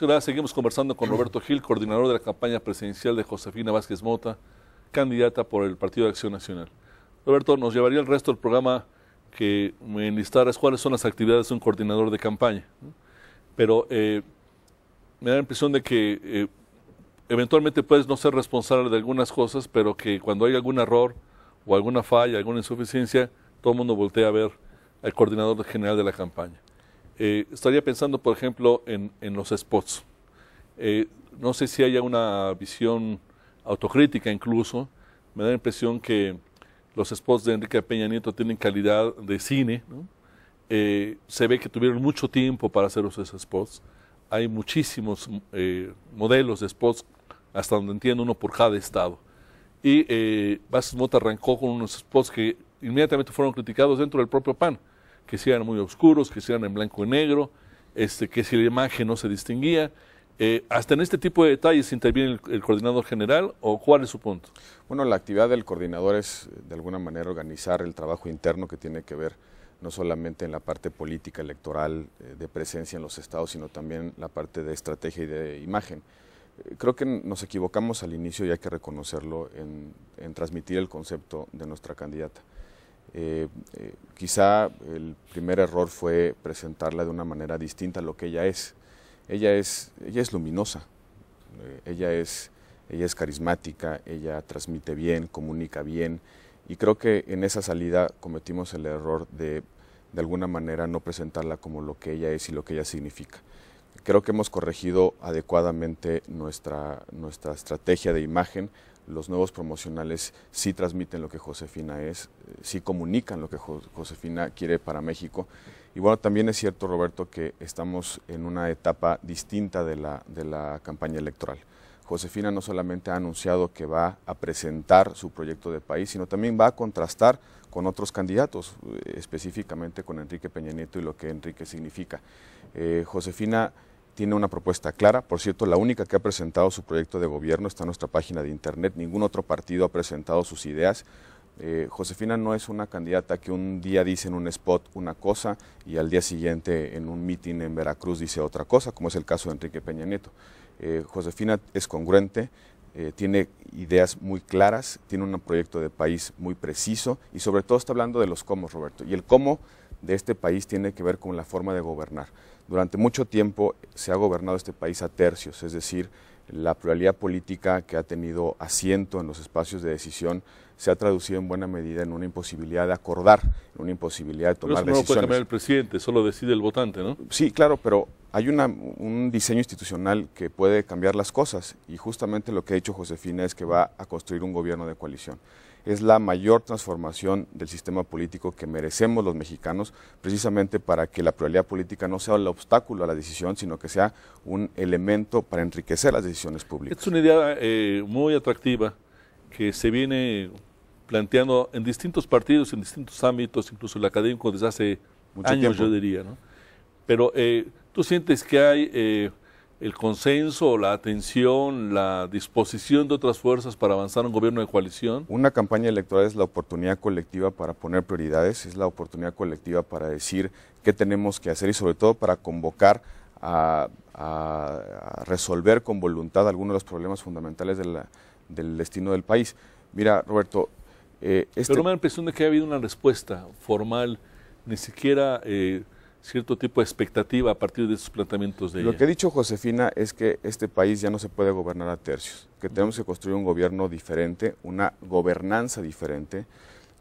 Muchas gracias. Seguimos conversando con Roberto Gil, coordinador de la campaña presidencial de Josefina Vázquez Mota, candidata por el Partido de Acción Nacional. Roberto, nos llevaría el resto del programa que me enlistaras cuáles son las actividades de un coordinador de campaña. Pero eh, me da la impresión de que eh, eventualmente puedes no ser responsable de algunas cosas, pero que cuando hay algún error o alguna falla, alguna insuficiencia, todo el mundo voltea a ver al coordinador general de la campaña. Eh, estaría pensando, por ejemplo, en, los spots. Eh, no sé si haya una visión autocrítica incluso. Me da la impresión que los spots de Enrique Peña Nieto tienen calidad de cine. Eh, se ve que tuvieron mucho tiempo para hacer esos spots. Hay muchísimos mm, modelos de spots, hasta donde entiendo uno por cada estado. Y eh, Mota arrancó con unos spots que inmediatamente fueron criticados dentro del propio PAN que sean muy oscuros, que sean en blanco y negro, este, que si la imagen no se distinguía. Eh, ¿Hasta en este tipo de detalles interviene el, coordinador general o cuál es su punto? Bueno, la actividad del coordinador es de alguna manera organizar el trabajo interno que tiene que ver no solamente en la parte política electoral eh, de presencia en los estados, sino también la parte de estrategia y de imagen. Eh, creo que nos equivocamos al inicio y hay que reconocerlo en transmitir el concepto de nuestra candidata. Eh, eh, quizá el primer error fue presentarla de una manera distinta a lo que ella es. Ella es, ella es luminosa, eh, ella, es, ella es carismática, ella transmite bien, comunica bien, y creo que en esa salida cometimos el error de, de alguna manera, no presentarla como lo que ella es y lo que ella significa. Creo que hemos corregido adecuadamente nuestra, nuestra estrategia de imagen los nuevos promocionales sí transmiten lo que Josefina es, eh, sí comunican lo que Josefina quiere para México. Y bueno, también es cierto, Roberto, que estamos en una etapa distinta de la, campaña electoral. Josefina no solamente ha anunciado que va a presentar su proyecto de país, sino también va a contrastar con otros candidatos, eh, específicamente con Enrique Peña Nieto y lo que Enrique significa. Eh, Josefina tiene una propuesta clara, por cierto, la única que ha presentado su proyecto de gobierno está en nuestra página de internet, ningún otro partido ha presentado sus ideas. Eh, Josefina no es una candidata que un día dice en un spot una cosa y al día siguiente en un mitin en Veracruz dice otra cosa, como es el caso de Enrique Peña Nieto. Eh, Josefina es congruente, eh, tiene ideas muy claras, tiene un proyecto de país muy preciso y sobre todo está hablando de los cómo, Roberto. Y el cómo de este país tiene que ver con la forma de gobernar. Durante mucho tiempo se ha gobernado este país a tercios, es decir, la pluralidad política que ha tenido asiento en los espacios de decisión se ha traducido en buena medida en una imposibilidad de acordar, en una imposibilidad de tomar pero decisiones. No puede cambiar el presidente, solo decide el votante, ¿no? Sí, claro, pero hay una, un diseño institucional que puede cambiar las cosas y justamente lo que ha hecho Josefina es que va a construir un gobierno de coalición es la mayor transformación del sistema político que merecemos los mexicanos, precisamente para que la pluralidad política no sea el obstáculo a la decisión, sino que sea un elemento para enriquecer las decisiones públicas. Es una idea eh, muy atractiva que se viene planteando en distintos partidos, en distintos ámbitos, incluso el académico desde hace muchos años, yo diría. Pero eh, tú sientes que hay eh, el consenso, la atención, la disposición de otras fuerzas para avanzar un gobierno de coalición? Una campaña electoral es la oportunidad colectiva para poner prioridades, es la oportunidad colectiva para decir qué tenemos que hacer y sobre todo para convocar a, resolver con voluntad algunos de los problemas fundamentales de del destino del país. Mira, Roberto, eh, este me da la impresión de que ha habido una respuesta formal, ni siquiera... Eh, cierto tipo de expectativa a partir de esos planteamientos de Lo que ha dicho Josefina es que este país ya no se puede gobernar a tercios, que tenemos que construir un gobierno diferente, una gobernanza diferente,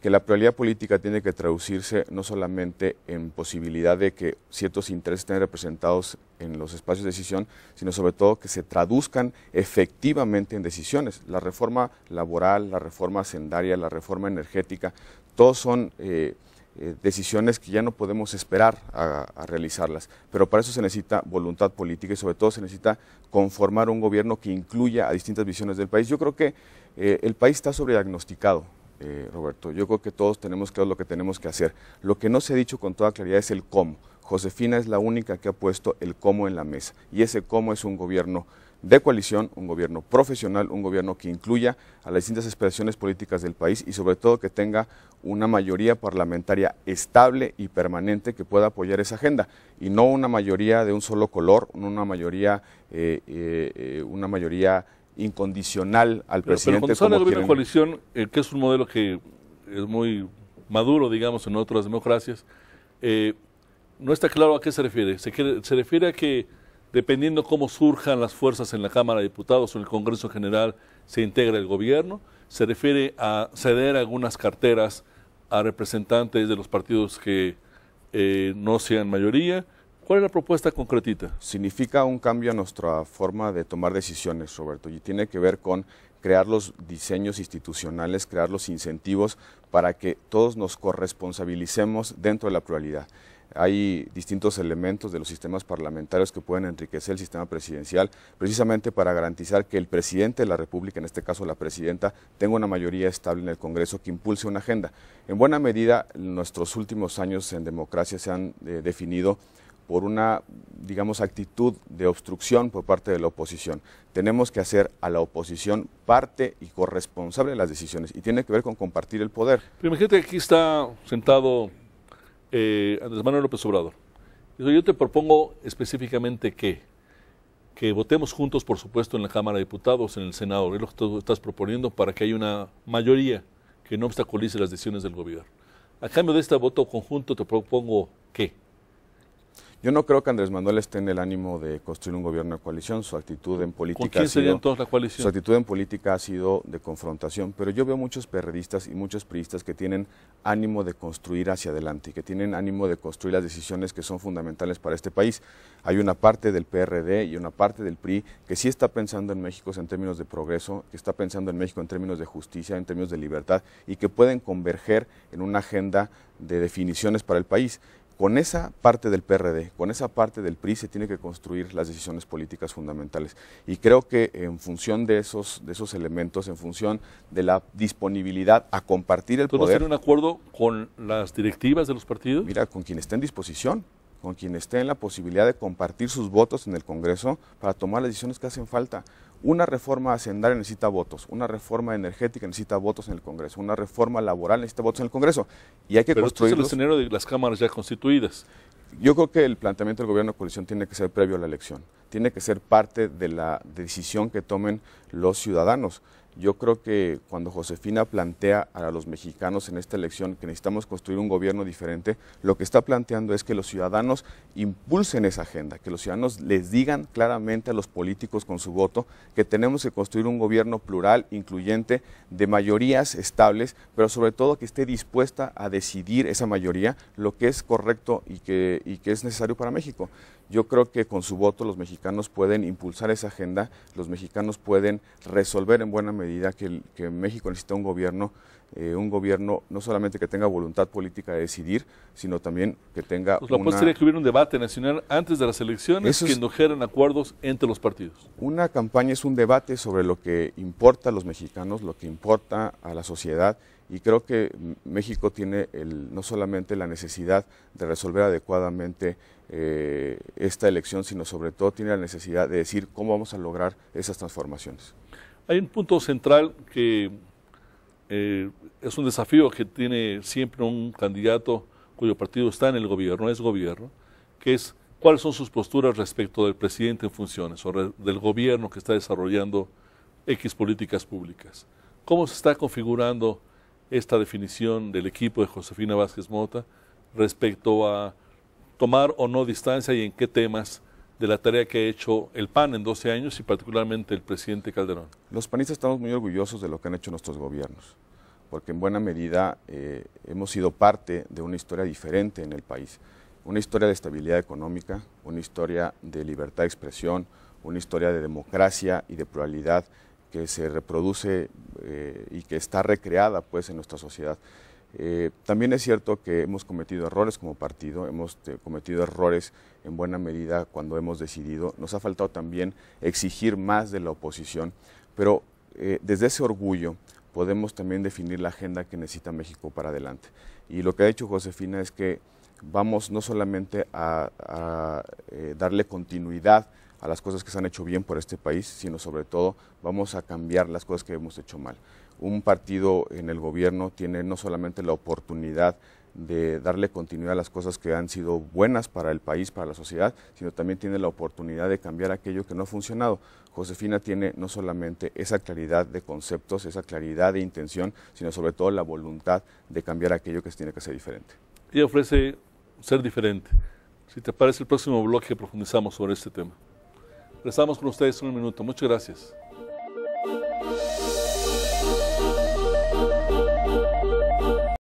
que la prioridad política tiene que traducirse no solamente en posibilidad de que ciertos intereses estén representados en los espacios de decisión, sino sobre todo que se traduzcan efectivamente en decisiones. La reforma laboral, la reforma hacendaria, la reforma energética, todos son... Eh, eh, decisiones que ya no podemos esperar a, realizarlas. Pero para eso se necesita voluntad política y sobre todo se necesita conformar un gobierno que incluya a distintas visiones del país. Yo creo que eh, el país está sobrediagnosticado. Eh, Roberto, yo creo que todos tenemos claro lo que tenemos que hacer. Lo que no se ha dicho con toda claridad es el cómo. Josefina es la única que ha puesto el cómo en la mesa y ese cómo es un gobierno de coalición, un gobierno profesional, un gobierno que incluya a las distintas expresiones políticas del país y sobre todo que tenga una mayoría parlamentaria estable y permanente que pueda apoyar esa agenda y no una mayoría de un solo color, una mayoría, eh, eh, una mayoría incondicional al presidente. Pero cuando sale el gobierno de coalición, eh, que es un modelo que es muy maduro, digamos, en otras democracias, no está claro a qué se refiere. se refiere a que dependiendo cómo surjan las fuerzas en la Cámara de Diputados o en el Congreso General, se integra el gobierno, se refiere a ceder algunas carteras a representantes de los partidos que eh, no sean mayoría. ¿Cuál es la propuesta concretita? Significa un cambio a nuestra forma de tomar decisiones, Roberto, y tiene que ver con crear los diseños institucionales, crear los incentivos para que todos nos corresponsabilicemos dentro de la pluralidad hay distintos elementos de los sistemas parlamentarios que pueden enriquecer el sistema presidencial, precisamente para garantizar que el presidente de la República, en este caso la presidenta, tenga una mayoría estable en el Congreso que impulse una agenda. En buena medida, nuestros últimos años en democracia se han eh, definido por una, digamos, actitud de obstrucción por parte de la oposición. Tenemos que hacer a la oposición parte y corresponsable de las decisiones y tiene que ver con compartir el poder. Pero imagínate que aquí está sentado eh, Andrés Manuel López Obrador. Yo te propongo específicamente que, que votemos juntos, por supuesto, en la Cámara de Diputados, en el Senado, es lo que tú estás proponiendo para que haya una mayoría que no obstaculice las decisiones del gobierno. A cambio de este voto conjunto te propongo que yo no creo que Andrés Manuel esté en el ánimo de construir un gobierno de coalición. Su actitud en política. ha sido, Su actitud en política ha sido de confrontación, pero yo veo muchos periodistas y muchos priistas que tienen ánimo de construir hacia adelante y que tienen ánimo de construir las decisiones que son fundamentales para este país. Hay una parte del PRD y una parte del PRI que sí está pensando en México en términos de progreso, que está pensando en México en términos de justicia, en términos de libertad y que pueden converger en una agenda de definiciones para el país con esa parte del PRD, con esa parte del PRI se tiene que construir las decisiones políticas fundamentales. Y creo que en función de esos, de esos elementos, en función de la disponibilidad a compartir el poder... hacer un acuerdo con las directivas de los partidos? Mira, con quien esté en disposición, con quien esté en la posibilidad de compartir sus votos en el Congreso para tomar las decisiones que hacen falta. Una reforma hacendaria necesita votos, una reforma energética necesita votos en el Congreso, una reforma laboral necesita votos en el Congreso. Y hay que construir. Este el escenario de las cámaras ya constituidas. Yo creo que el planteamiento del gobierno de coalición tiene que ser previo a la elección, tiene que ser parte de la decisión que tomen los ciudadanos. Yo creo que cuando Josefina plantea a los mexicanos en esta elección que necesitamos construir un gobierno diferente, lo que está planteando es que los ciudadanos impulsen esa agenda, que los ciudadanos les digan claramente a los políticos con su voto que tenemos que construir un gobierno plural, incluyente, de mayorías estables, pero sobre todo que esté dispuesta a decidir esa mayoría lo que es correcto y que, y que es necesario para México. Yo creo que con su voto los mexicanos pueden impulsar esa agenda, los mexicanos pueden resolver en buena medida que, México necesita un gobierno, eh, un gobierno no solamente que tenga voluntad política de decidir, sino también que tenga pues la una... sería que hubiera un debate nacional antes de las elecciones que indujeran acuerdos entre los partidos. Una campaña es un debate sobre lo que importa a los mexicanos, lo que importa a la sociedad y creo que México tiene no solamente la necesidad de resolver adecuadamente eh, esta elección, sino sobre todo tiene la necesidad de decir cómo vamos a lograr esas transformaciones. Hay un punto central que eh, es un desafío que tiene siempre un candidato cuyo partido está en el gobierno, es gobierno, que es cuáles son sus posturas respecto del presidente en funciones o del gobierno que está desarrollando X políticas públicas. ¿Cómo se está configurando? esta definición del equipo de Josefina Vázquez Mota respecto a tomar o no distancia y en qué temas de la tarea que ha hecho el PAN en 12 años y particularmente el presidente Calderón. Los panistas estamos muy orgullosos de lo que han hecho nuestros gobiernos, porque en buena medida eh, hemos sido parte de una historia diferente en el país, una historia de estabilidad económica, una historia de libertad de expresión, una historia de democracia y de pluralidad que se reproduce eh, y que está recreada pues, en nuestra sociedad. Eh, también es cierto que hemos cometido errores como partido, hemos eh, cometido errores en buena medida cuando hemos decidido. Nos ha faltado también exigir más de la oposición, pero desde ese orgullo podemos también definir la agenda que necesita México para adelante. Y lo que ha dicho Josefina es que vamos no solamente a darle continuidad a las cosas que se han hecho bien por este país, sino sobre todo vamos a cambiar las cosas que hemos hecho mal. Un partido en el gobierno tiene no solamente la oportunidad de darle continuidad a las cosas que han sido buenas para el país, para la sociedad, sino también tiene la oportunidad de cambiar aquello que no ha funcionado. Josefina tiene no solamente esa claridad de conceptos, esa claridad de intención, sino sobre todo la voluntad de cambiar aquello que tiene que ser diferente. Y ofrece ser diferente. Si te parece, el próximo bloque profundizamos sobre este tema. Rezamos con ustedes un minuto. Muchas gracias.